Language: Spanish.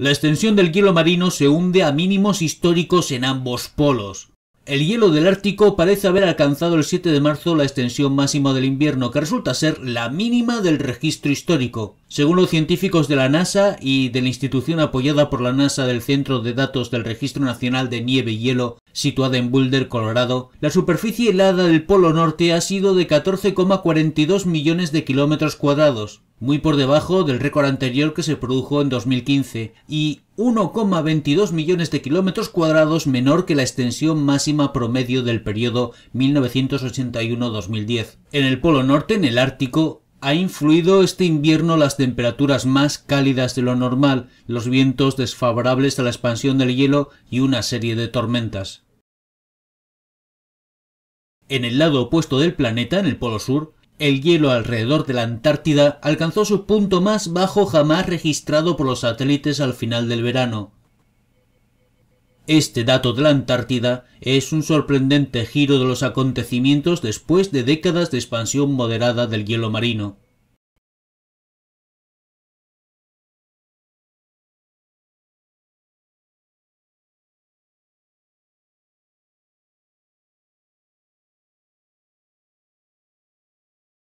La extensión del hielo marino se hunde a mínimos históricos en ambos polos. El hielo del Ártico parece haber alcanzado el 7 de marzo la extensión máxima del invierno, que resulta ser la mínima del registro histórico. Según los científicos de la NASA y de la institución apoyada por la NASA del Centro de Datos del Registro Nacional de Nieve y Hielo, situada en Boulder, Colorado, la superficie helada del Polo Norte ha sido de 14,42 millones de kilómetros cuadrados muy por debajo del récord anterior que se produjo en 2015 y 1,22 millones de kilómetros cuadrados menor que la extensión máxima promedio del periodo 1981-2010. En el Polo Norte, en el Ártico, ha influido este invierno las temperaturas más cálidas de lo normal, los vientos desfavorables a la expansión del hielo y una serie de tormentas. En el lado opuesto del planeta, en el Polo Sur, el hielo alrededor de la Antártida alcanzó su punto más bajo jamás registrado por los satélites al final del verano. Este dato de la Antártida es un sorprendente giro de los acontecimientos después de décadas de expansión moderada del hielo marino.